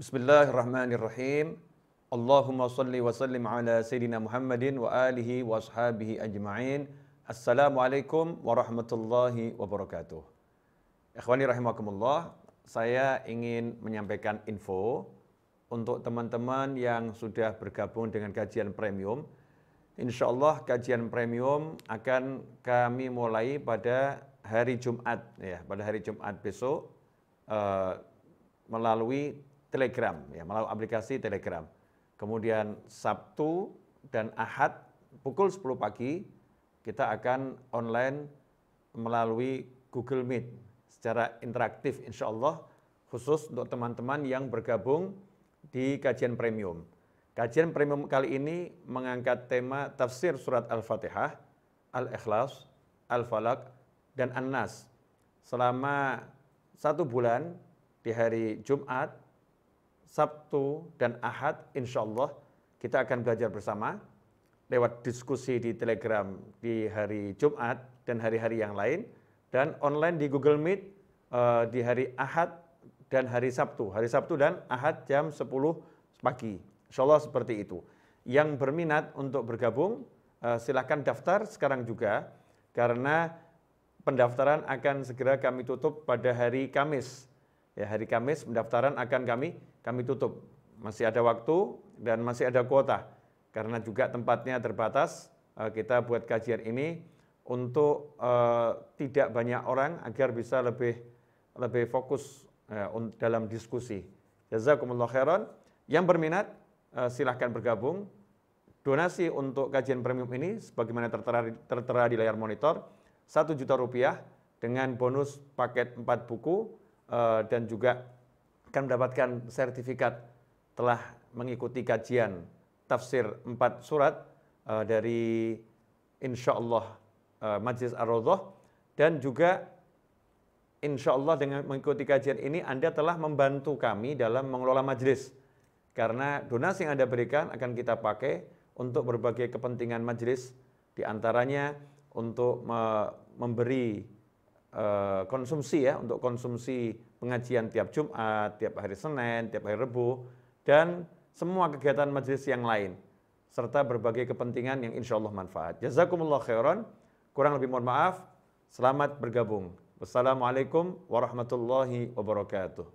Bismillahirrahmanirrahim. Allahumma salli wa sallim ala Sayyidina Muhammadin wa alihi wa ashabihi ajma'in. Assalamualaikum warahmatullahi wabarakatuh. Ikhwani rahimakumullah, saya ingin menyampaikan info untuk teman-teman yang sudah bergabung dengan kajian premium. Insyaallah kajian premium akan kami mulai pada hari Jumat ya, pada hari Jumat besok uh, melalui Telegram, ya, melalui aplikasi Telegram. Kemudian Sabtu dan Ahad pukul 10 pagi kita akan online melalui Google Meet secara interaktif insya Allah khusus untuk teman-teman yang bergabung di kajian premium. Kajian premium kali ini mengangkat tema tafsir surat Al-Fatihah, Al-Ikhlas, Al-Falaq, dan An-Nas selama satu bulan di hari Jumat, Sabtu, dan Ahad, insya Allah kita akan belajar bersama lewat diskusi di Telegram di hari Jumat dan hari-hari yang lain, dan online di Google Meet eh, di hari Ahad dan hari Sabtu. Hari Sabtu dan Ahad jam 10 pagi. Insya Allah seperti itu. Yang berminat untuk bergabung, uh, eh, silahkan daftar sekarang juga, karena pendaftaran akan segera kami tutup pada hari Kamis ya hari Kamis pendaftaran akan kami kami tutup. Masih ada waktu dan masih ada kuota karena juga tempatnya terbatas. Eh, kita buat kajian ini untuk uh, tidak banyak orang agar bisa lebih lebih fokus uh, dalam diskusi. Jazakumullah khairan. Yang berminat uh, silahkan bergabung. Donasi untuk kajian premium ini sebagaimana tertera, tertera di layar monitor satu juta rupiah dengan bonus paket 4 buku Eh, dan juga akan mendapatkan sertifikat telah mengikuti kajian tafsir empat surat eh, dari insya Allah eh, Majlis Ar-Rodhoh dan juga insya Allah dengan mengikuti kajian ini Anda telah membantu kami dalam mengelola Majlis karena donasi yang Anda berikan akan kita pakai untuk berbagai kepentingan Majlis diantaranya untuk memberi Eh, konsumsi ya untuk konsumsi pengajian tiap Jumat, tiap hari Senin, tiap hari Rabu dan semua kegiatan majelis yang lain serta berbagai kepentingan yang insya Allah manfaat. Jazakumullah khairan. Kurang lebih mohon maaf. Selamat bergabung. Wassalamualaikum warahmatullahi wabarakatuh.